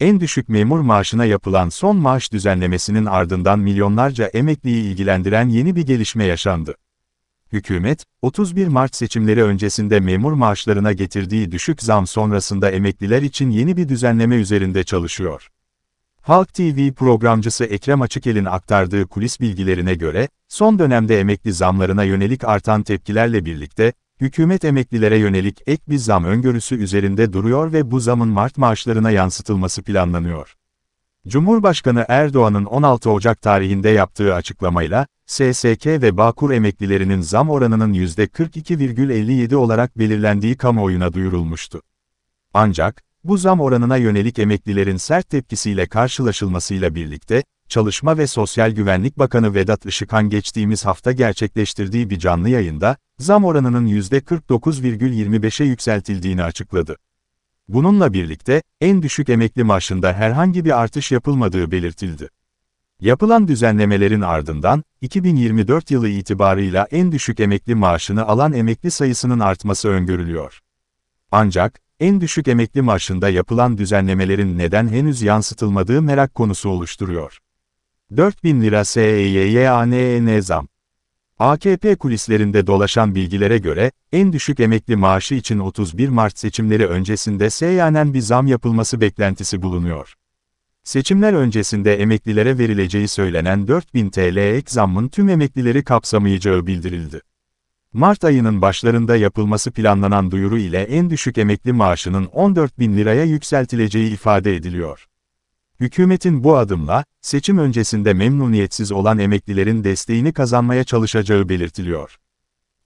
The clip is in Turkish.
En düşük memur maaşına yapılan son maaş düzenlemesinin ardından milyonlarca emekliyi ilgilendiren yeni bir gelişme yaşandı. Hükümet, 31 Mart seçimleri öncesinde memur maaşlarına getirdiği düşük zam sonrasında emekliler için yeni bir düzenleme üzerinde çalışıyor. Halk TV programcısı Ekrem Açıkel'in aktardığı kulis bilgilerine göre, son dönemde emekli zamlarına yönelik artan tepkilerle birlikte, Hükümet emeklilere yönelik ek bir zam öngörüsü üzerinde duruyor ve bu zamın Mart maaşlarına yansıtılması planlanıyor. Cumhurbaşkanı Erdoğan'ın 16 Ocak tarihinde yaptığı açıklamayla, SSK ve Bağkur emeklilerinin zam oranının %42,57 olarak belirlendiği kamuoyuna duyurulmuştu. Ancak, bu zam oranına yönelik emeklilerin sert tepkisiyle karşılaşılmasıyla birlikte, Çalışma ve Sosyal Güvenlik Bakanı Vedat Işıkhan geçtiğimiz hafta gerçekleştirdiği bir canlı yayında, zam oranının %49,25'e yükseltildiğini açıkladı. Bununla birlikte, en düşük emekli maaşında herhangi bir artış yapılmadığı belirtildi. Yapılan düzenlemelerin ardından, 2024 yılı itibarıyla en düşük emekli maaşını alan emekli sayısının artması öngörülüyor. Ancak, en düşük emekli maaşında yapılan düzenlemelerin neden henüz yansıtılmadığı merak konusu oluşturuyor. 4000 lira SEYYANEN e zam AKP kulislerinde dolaşan bilgilere göre, en düşük emekli maaşı için 31 Mart seçimleri öncesinde seyyanen bir zam yapılması beklentisi bulunuyor. Seçimler öncesinde emeklilere verileceği söylenen 4000 TL ek zammın tüm emeklileri kapsamayacağı bildirildi. Mart ayının başlarında yapılması planlanan duyuru ile en düşük emekli maaşının 14 bin liraya yükseltileceği ifade ediliyor. Hükümetin bu adımla, seçim öncesinde memnuniyetsiz olan emeklilerin desteğini kazanmaya çalışacağı belirtiliyor.